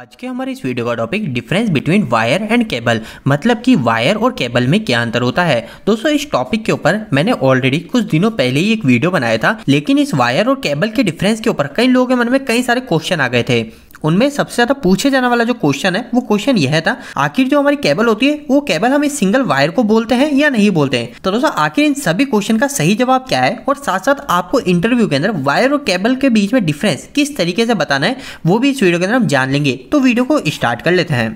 आज के हमारे इस वीडियो का topic difference between wire and cable मतलब कि वायर और केबल में क्या अंतर होता है दोस्तों इस टॉपिक के ऊपर मैंने ऑलरेडी कुछ दिनों पहले ही एक वीडियो बनाया था लेकिन इस वायर और केबल के डिफरेंस के ऊपर कई लोगों के मन में कई सारे क्वेश्चन आ गए थे उनमें सबसे ज़्यादा पूछे जाने वाला जो क्वेश्चन है वो क्वेश्चन यह था आखिर जो हमारी केबल होती है वो केबल हम इस सिंगल वायर को बोलते हैं या नहीं बोलते हैं तो दोस्तों आखिर इन सभी क्वेश्चन का सही जवाब क्या है और साथ साथ आपको इंटरव्यू के अंदर वायर और केबल के बीच में डिफरेंस किस तरीके से बताना है वो भी इस वीडियो के अंदर हम जान लेंगे तो वीडियो को स्टार्ट कर लेते हैं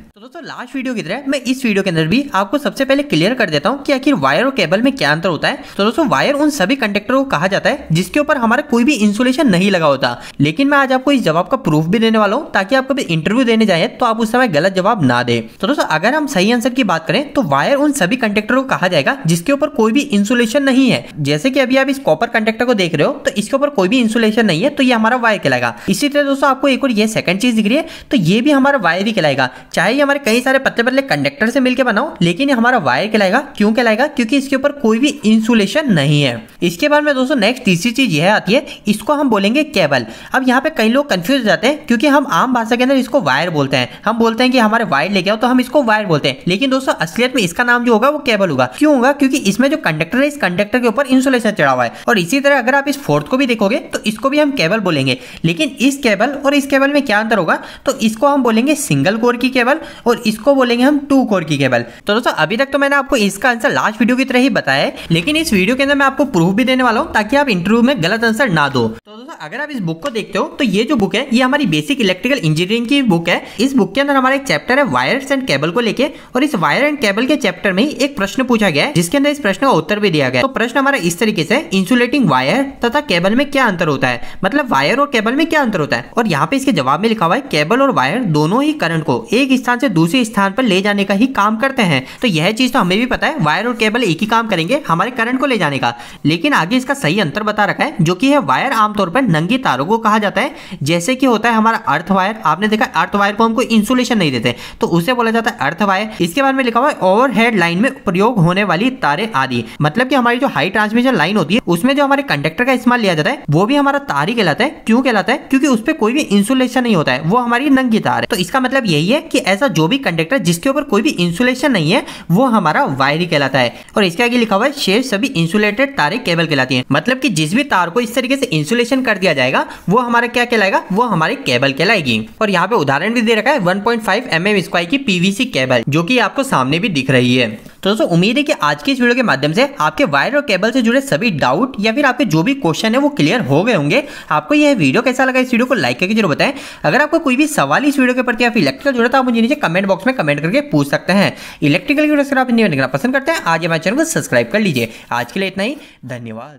लास्ट वीडियो की तरह मैं इस वीडियो के अंदर भी आपको सबसे पहले क्लियर कर देता हूँ कि आखिर वायर और केबल में क्या अंतर होता है तो दोस्तों वायर उन सभी कंडक्टर को कहा जाता है जिसके ऊपर हमारा कोई भी इंसुलेशन नहीं लगा होता लेकिन मैं आज आपको इस जवाब का प्रूफ भी देने वाला हूँ ताकि आप कभी इंटरव्यू देने जाए तो आप उस समय गलत जवाब ना दे तो दोस्तों अगर हम सही आंसर की बात करें तो वायर उन सभी कंडक्टर को कहा जाएगा जिसके ऊपर कोई भी इंसुलेशन नहीं है जैसे की अभी आप इस कॉपर कंडक्टर को देख रहे हो तो इसके ऊपर कोई भी इंसुलेशन नहीं है तो ये हमारा वायर कहलाएगा इसी तरह दोस्तों आपको एक और ये सेकंड चीज दिख रही है तो ये भी हमारा वायर ही कहलाएगा चाहे ये हमारे कई कई सारे पतले पतले कंडक्टर से मिलकर बनाओ लेकिन ये हमारा वायर कहलाएगा क्यों कहलाएगा क्योंकि इसके ऊपर कोई भी इंसुलेशन नहीं है इसके बाद में दोस्तों नेक्स्ट तीसरी चीज यह आती है इसको हम बोलेंगे केबल अब यहाँ पे कई लोग कंफ्यूज जाते हैं क्योंकि हम आम भाषा के अंदर इसको वायर बोलते हैं हम बोलते हैं कि हमारे वायर लेके आओ तो हम इसको वायर बोलते हैं लेकिन दोस्तों असलियत में इसका नाम जो होगा वो केबल होगा क्यों होगा क्योंकि इसमें जो कंडक्टर है इस कंडक्टर के ऊपर इंसुलेशन चढ़ा हुआ है और इसी तरह अगर आप इस फोर्थ को भी देखोगे तो इसको भी हम केबल बोलेंगे लेकिन इस केबल और इस केबल में क्या अंतर होगा तो इसको हम बोलेंगे सिंगल कोर की केबल और इसको बोलेंगे हम टू कोर की केबल तो दोस्तों अभी तक तो मैंने आपको इसका आंसर लास्ट वीडियो की तरह ही बताया है लेकिन इस वीडियो के अंदर मैं आपको प्रूफ भी देने वाला हूँ ताकि आप इंटरव्यू में गलत आंसर ना दो तो अगर आप इस बुक को देखते हो तो ये जो बुक है ये हमारी बेसिक इलेक्ट्रिकल इंजीनियरिंग की बुक है इस बुक के अंदर हमारा एक चैप्टर है वायर्स एंड केबल को लेके और इस वायर एंड केबल के चैप्टर में एक प्रश्न पूछा गया है जिसके अंदर इस प्रश्न का उत्तर भी दिया गया तो प्रश्न हमारा इस तरीके से इंसुलेटिंग वायर तथा केबल में क्या अंतर होता है मतलब वायर और केबल में क्या अंतर होता है और यहाँ पे इसके जवाब में लिखा हुआ है केबल और वायर दोनों ही करंट को एक स्थान से दूसरे स्थान पर ले जाने का ही काम करते हैं तो यह चीज तो हमें भी पता है वायर और केबल एक ही काम करेंगे हमारे करंट को ले जाने का लेकिन आगे इसका सही अंतर बता रखा है जो की है वायर आमतौर पर नंगे तारों को कहा जाता है जैसे कि होता है हमारा अर्थ वायर आपने देखा अर्थ वायर को हमको इंसुलेशन नहीं देते तो उसे बोला जाता है अर्थ वायर इसके बाद में लिखा हुआ है ओवरहेड लाइन में प्रयोग होने वाली तारे आदि मतलब की हमारी जो हाई ट्रांसमिशन लाइन होती है उसमें जो हमारे कंडक्टर का इस्तेमाल लिया जाता है वो भी हमारा तार ही कहलाता है क्यों कहलाता है क्योंकि उस पर कोई भी इंसुलेशन नहीं होता है वो हमारी नंगी तार है तो इसका मतलब यही है कि ऐसा जो भी कंडक्टर जिसके ऊपर कोई भी इंसुलेशन नहीं है वो हमारा वायर ही कहलाता है और इसके आगे लिखा हुआ है शेष सभी इंसुलेटेड तारे केबल कहलाती है मतलब कि जिस भी तार को इस तरीके से इंसुलेशन कर कर दिया जाएगा वो हमारे क्या कहलाएगा वो हमारी केबल कहलाएगी और यहाँ पे उदाहरण भी दे रखा है 1.5 पॉइंट mm स्क्वायर की पीवीसी केबल जो कि आपको सामने भी दिख रही है तो दोस्तों उम्मीद है कि आज की इस वीडियो के माध्यम से आपके वायर और केबल से जुड़े सभी डाउट या फिर आपके जो भी क्वेश्चन है वो क्लियर हो गए होंगे आपको यह वीडियो कैसा लगा इस वीडियो को लाइक करके जरूर बताएं अगर आपको कोई भी सवाल इस वीडियो के प्रति या फिर इलेक्ट्रिकल जुड़ा तो आप मुझे नीचे कमेंट बॉक्स में कमेंट करके पूछ सकते हैं इलेक्ट्रिकल की आप इंजीनियरिंग पसंद करते हैं आज हमारे चैनल को सब्सक्राइब कर लीजिए आज के लिए इतना ही धन्यवाद